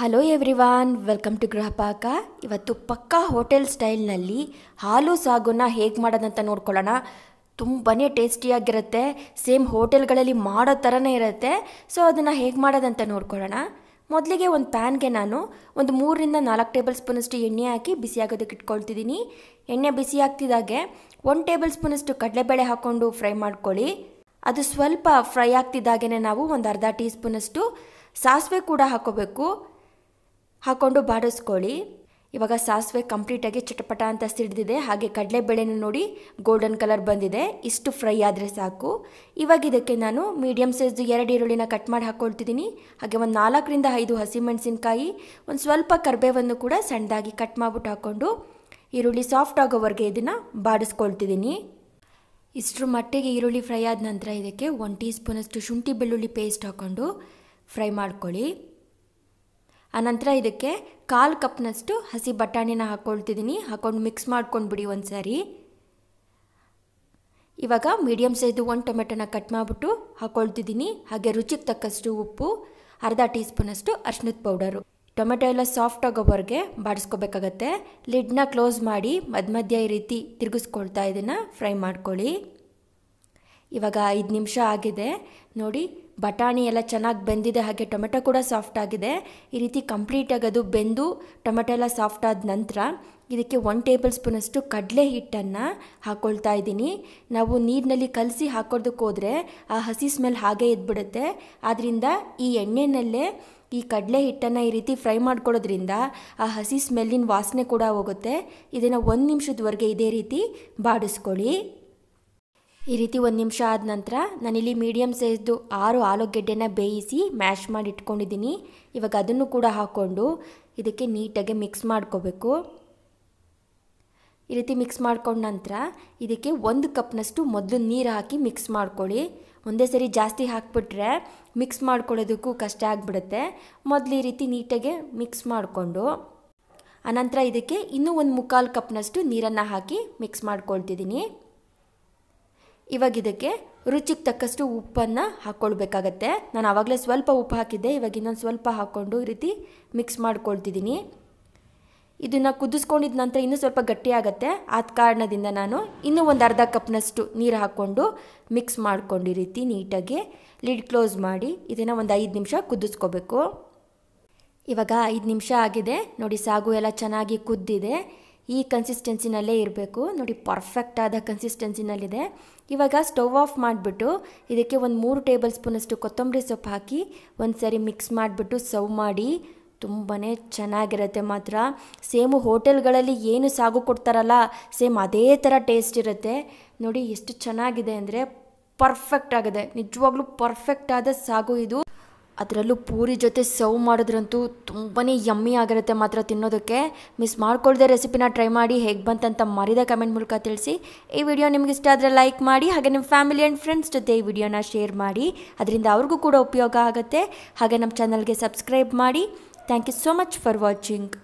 hello everyone welcome to Gruhapaka ಇವತ್ತು ಪಕ್ಕಾ hotel ಸ್ಟೈಲ್ನಲ್ಲಿ ಹಾಲು ಸಾಗುನ ಹೇಗೆ ಮಾಡೋದಂತ ನೋಡ್ಕೊಳ್ಳೋಣ ತುಂಬಾ ಟೇಸ್ಟಿಯಾಗಿರುತ್ತೆ ಸೇಮ್ ಹೋಟೆಲ್ಗಳಲ್ಲಿ ಮಾಡೋ ಥರನೇ ಇರುತ್ತೆ ಸೊ ಅದನ್ನು ಹೇಗೆ ಮಾಡೋದಂತ ನೋಡ್ಕೊಳ್ಳೋಣ ಮೊದಲಿಗೆ ಒಂದು ಪ್ಯಾನ್ಗೆ ನಾನು ಒಂದು ಮೂರರಿಂದ ನಾಲ್ಕು ಟೇಬಲ್ ಸ್ಪೂನಷ್ಟು ಎಣ್ಣೆ ಹಾಕಿ ಬಿಸಿಯಾಗೋದಕ್ಕೆ ಇಟ್ಕೊಳ್ತಿದ್ದೀನಿ ಎಣ್ಣೆ ಬಿಸಿ ಆಗ್ತಿದ್ದಾಗೆ ಒಂದು ಟೇಬಲ್ ಸ್ಪೂನಷ್ಟು ಕಡಲೆಬೇಳೆ ಹಾಕ್ಕೊಂಡು ಫ್ರೈ ಮಾಡ್ಕೊಳ್ಳಿ ಅದು ಸ್ವಲ್ಪ ಫ್ರೈ ಆಗ್ತಿದ್ದಾಗೇ ನಾವು ಒಂದು ಅರ್ಧ ಟೀ ಸ್ಪೂನಷ್ಟು ಸಾಸಿವೆ ಕೂಡ ಹಾಕೋಬೇಕು ಹಾಕ್ಕೊಂಡು ಬಾಡಿಸ್ಕೊಳ್ಳಿ ಇವಾಗ ಸಾಸಿವೆ ಕಂಪ್ಲೀಟಾಗಿ ಚಟಪಟ ಅಂತ ಸಿಡಿದಿದೆ ಹಾಗೆ ಕಡಲೆಬೇಳೆನೂ ನೋಡಿ ಗೋಲ್ಡನ್ ಕಲರ್ ಬಂದಿದೆ ಇಷ್ಟು ಫ್ರೈ ಆದರೆ ಸಾಕು ಇವಾಗ ಇದಕ್ಕೆ ನಾನು ಮೀಡಿಯಮ್ ಸೈಜ್ದು ಎರಡು ಈರುಳ್ಳಿನ ಕಟ್ ಮಾಡಿ ಹಾಕ್ಕೊಳ್ತಿದ್ದೀನಿ ಹಾಗೆ ಒಂದು ನಾಲ್ಕರಿಂದ ಐದು ಹಸಿಮೆಣಸಿನ್ಕಾಯಿ ಒಂದು ಸ್ವಲ್ಪ ಕರ್ಬೇವನ್ನು ಕೂಡ ಸಣ್ಣದಾಗಿ ಕಟ್ ಮಾಡಿಬಿಟ್ಟು ಹಾಕ್ಕೊಂಡು ಈರುಳ್ಳಿ ಸಾಫ್ಟ್ ಆಗೋವರೆಗೆ ಇದನ್ನು ಬಾಡಿಸ್ಕೊಳ್ತಿದ್ದೀನಿ ಇಷ್ಟರ ಮಟ್ಟಿಗೆ ಈರುಳ್ಳಿ ಫ್ರೈ ಆದ ನಂತರ ಇದಕ್ಕೆ ಒಂದು ಟೀ ಸ್ಪೂನಷ್ಟು ಶುಂಠಿ ಬೆಳ್ಳುಳ್ಳಿ ಪೇಸ್ಟ್ ಹಾಕ್ಕೊಂಡು ಫ್ರೈ ಮಾಡ್ಕೊಳ್ಳಿ ಆನಂತರ ಇದಕ್ಕೆ ಕಾಲು ಕಪ್ನಷ್ಟು ಹಸಿ ಬಟಾಣಿನ ಹಾಕ್ಕೊಳ್ತಿದ್ದೀನಿ ಹಾಕ್ಕೊಂಡು ಮಿಕ್ಸ್ ಬಿಡಿ ಒಂದು ಸಾರಿ ಇವಾಗ ಮೀಡಿಯಮ್ ಸೈಜು ಒಂದು ಟೊಮೆಟೊನ ಕಟ್ ಮಾಡಿಬಿಟ್ಟು ಹಾಕ್ಕೊಳ್ತಿದ್ದೀನಿ ಹಾಗೆ ರುಚಿಗೆ ತಕ್ಕಷ್ಟು ಉಪ್ಪು ಅರ್ಧ ಟೀ ಸ್ಪೂನಷ್ಟು ಅರ್ಶಿನದ ಪೌಡರು ಟೊಮೆಟೊ ಎಲ್ಲ ಸಾಫ್ಟ್ ಆಗೋವರೆಗೆ ಬಾಡಿಸ್ಕೋಬೇಕಾಗತ್ತೆ ಲಿಡ್ನ ಕ್ಲೋಸ್ ಮಾಡಿ ಮಧ್ಯ ಮಧ್ಯ ಈ ರೀತಿ ತಿರುಗಿಸ್ಕೊಳ್ತಾ ಇದನ್ನು ಫ್ರೈ ಮಾಡ್ಕೊಳ್ಳಿ ಇವಾಗ ಐದು ನಿಮಿಷ ಆಗಿದೆ ನೋಡಿ ಬಟಾಣಿ ಎಲ್ಲ ಚೆನ್ನಾಗಿ ಬೆಂದಿದೆ ಹಾಗೆ ಟೊಮೆಟೊ ಕೂಡ ಸಾಫ್ಟ್ ಆಗಿದೆ ಈ ರೀತಿ ಕಂಪ್ಲೀಟಾಗಿ ಅದು ಬೆಂದು ಟೊಮೆಟೊ ಎಲ್ಲ ಸಾಫ್ಟ್ ಆದ ನಂತರ ಇದಕ್ಕೆ ಒನ್ ಟೇಬಲ್ ಸ್ಪೂನಷ್ಟು ಕಡಲೆ ಹಿಟ್ಟನ್ನು ಹಾಕ್ಕೊಳ್ತಾ ಇದ್ದೀನಿ ನಾವು ನೀರಿನಲ್ಲಿ ಕಲಸಿ ಹಾಕೋದಕ್ಕೆ ಹೋದರೆ ಆ ಹಸಿ ಸ್ಮೆಲ್ ಹಾಗೆ ಇದ್ಬಿಡುತ್ತೆ ಆದ್ದರಿಂದ ಈ ಎಣ್ಣೆನಲ್ಲೇ ಈ ಕಡಲೆ ಹಿಟ್ಟನ್ನು ಈ ರೀತಿ ಫ್ರೈ ಮಾಡ್ಕೊಳ್ಳೋದ್ರಿಂದ ಆ ಹಸಿ ಸ್ಮೆಲ್ಲಿನ ವಾಸನೆ ಕೂಡ ಹೋಗುತ್ತೆ ಇದನ್ನು ಒಂದು ನಿಮಿಷದವರೆಗೆ ಇದೇ ರೀತಿ ಬಾಡಿಸ್ಕೊಳ್ಳಿ ಈ ರೀತಿ ಒಂದು ನಿಮಿಷ ಆದ ನಂತರ ನಾನಿಲ್ಲಿ ಮೀಡಿಯಮ್ ಸೈಜ್ದು ಆರು ಆಲೂಗೆಡ್ಡೆನ ಬೇಯಿಸಿ ಮ್ಯಾಶ್ ಮಾಡಿ ಇಟ್ಕೊಂಡಿದ್ದೀನಿ ಇವಾಗ ಅದನ್ನು ಕೂಡ ಹಾಕ್ಕೊಂಡು ಇದಕ್ಕೆ ನೀಟಾಗಿ ಮಿಕ್ಸ್ ಮಾಡ್ಕೋಬೇಕು ಈ ರೀತಿ ಮಿಕ್ಸ್ ಮಾಡ್ಕೊಂಡ ನಂತರ ಇದಕ್ಕೆ ಒಂದು ಕಪ್ನಷ್ಟು ಮೊದಲು ನೀರು ಹಾಕಿ ಮಿಕ್ಸ್ ಮಾಡ್ಕೊಳ್ಳಿ ಒಂದೇ ಸರಿ ಜಾಸ್ತಿ ಹಾಕಿಬಿಟ್ರೆ ಮಿಕ್ಸ್ ಮಾಡ್ಕೊಳ್ಳೋದಕ್ಕೂ ಕಷ್ಟ ಆಗಿಬಿಡುತ್ತೆ ಮೊದಲು ಈ ರೀತಿ ನೀಟಾಗಿ ಮಿಕ್ಸ್ ಮಾಡಿಕೊಂಡು ಆನಂತರ ಇದಕ್ಕೆ ಇನ್ನೂ ಒಂದು ಮುಕ್ಕಾಲು ಕಪ್ನಷ್ಟು ನೀರನ್ನು ಹಾಕಿ ಮಿಕ್ಸ್ ಮಾಡ್ಕೊಳ್ತಿದ್ದೀನಿ ಇವಾಗ ಇದಕ್ಕೆ ರುಚಿಗೆ ತಕ್ಕಷ್ಟು ಉಪ್ಪನ್ನು ಹಾಕ್ಕೊಳ್ಬೇಕಾಗತ್ತೆ ನಾನು ಆವಾಗಲೇ ಸ್ವಲ್ಪ ಉಪ್ಪು ಹಾಕಿದ್ದೆ ಇವಾಗ ಇನ್ನೊಂದು ಸ್ವಲ್ಪ ಹಾಕ್ಕೊಂಡು ಈ ರೀತಿ ಮಿಕ್ಸ್ ಮಾಡ್ಕೊಳ್ತಿದ್ದೀನಿ ಇದನ್ನು ಕುದಿಸ್ಕೊಂಡಿದ್ದ ನಂತರ ಇನ್ನೂ ಸ್ವಲ್ಪ ಗಟ್ಟಿ ಆಗುತ್ತೆ ಆದ ಕಾರಣದಿಂದ ನಾನು ಇನ್ನೂ ಒಂದು ಅರ್ಧ ಕಪ್ನಷ್ಟು ನೀರು ಹಾಕ್ಕೊಂಡು ಮಿಕ್ಸ್ ಮಾಡ್ಕೊಂಡು ಈ ರೀತಿ ನೀಟಾಗಿ ಲಿಡ್ ಕ್ಲೋಸ್ ಮಾಡಿ ಇದನ್ನು ಒಂದು ಐದು ನಿಮಿಷ ಕುದಿಸ್ಕೋಬೇಕು ಇವಾಗ ಐದು ನಿಮಿಷ ಆಗಿದೆ ನೋಡಿ ಸಾಗು ಎಲ್ಲ ಚೆನ್ನಾಗಿ ಕುದ್ದಿದೆ ಈ ಕನ್ಸಿಸ್ಟೆನ್ಸಿನಲ್ಲೇ ಇರಬೇಕು ನೋಡಿ ಪರ್ಫೆಕ್ಟ್ ಆದ ಕನ್ಸಿಸ್ಟೆನ್ಸಿನಲ್ಲಿದೆ ಇವಾಗ ಸ್ಟವ್ ಆಫ್ ಮಾಡಿಬಿಟ್ಟು ಇದಕ್ಕೆ ಒಂದು ಮೂರು ಟೇಬಲ್ ಸ್ಪೂನಷ್ಟು ಕೊತ್ತಂಬರಿ ಸೊಪ್ಪು ಹಾಕಿ ಒಂದು ಸರಿ ಮಿಕ್ಸ್ ಮಾಡಿಬಿಟ್ಟು ಸರ್ವ್ ಮಾಡಿ ತುಂಬಾ ಚೆನ್ನಾಗಿರುತ್ತೆ ಮಾತ್ರ ಸೇಮು ಹೋಟೆಲ್ಗಳಲ್ಲಿ ಏನು ಸಾಗು ಕೊಡ್ತಾರಲ್ಲ ಸೇಮ್ ಅದೇ ಥರ ಟೇಸ್ಟ್ ಇರುತ್ತೆ ನೋಡಿ ಎಷ್ಟು ಚೆನ್ನಾಗಿದೆ ಅಂದರೆ ಪರ್ಫೆಕ್ಟ್ ಆಗಿದೆ ನಿಜವಾಗ್ಲೂ ಪರ್ಫೆಕ್ಟ್ ಆದ ಸಾಗು ಇದು ಅದರಲ್ಲೂ ಪೂರಿ ಜೊತೆ ಸರ್ವ್ ಮಾಡಿದ್ರಂತೂ ತುಂಬಾ ಯಮ್ಮಿ ಆಗಿರುತ್ತೆ ಮಾತ್ರ ತಿನ್ನೋದಕ್ಕೆ ಮಿಸ್ ಮಾಡ್ಕೊಳ್ದೆ ರೆಸಿಪಿನ ಟ್ರೈ ಮಾಡಿ ಹೇಗೆ ಬಂತಂತ ಮರಿದ ಕಮೆಂಟ್ ಮೂಲಕ ತಿಳಿಸಿ ಈ ವಿಡಿಯೋ ನಿಮಗೆ ಇಷ್ಟ ಆದರೆ ಲೈಕ್ ಮಾಡಿ ಹಾಗೆ ನಿಮ್ಮ ಫ್ಯಾಮಿಲಿ ಆ್ಯಂಡ್ ಫ್ರೆಂಡ್ಸ್ ಜೊತೆ ಈ ವಿಡಿಯೋನ ಶೇರ್ ಮಾಡಿ ಅದರಿಂದ ಅವ್ರಿಗೂ ಕೂಡ ಉಪಯೋಗ ಆಗುತ್ತೆ ಹಾಗೆ ನಮ್ಮ ಚಾನಲ್ಗೆ ಸಬ್ಸ್ಕ್ರೈಬ್ ಮಾಡಿ thank you so much for watching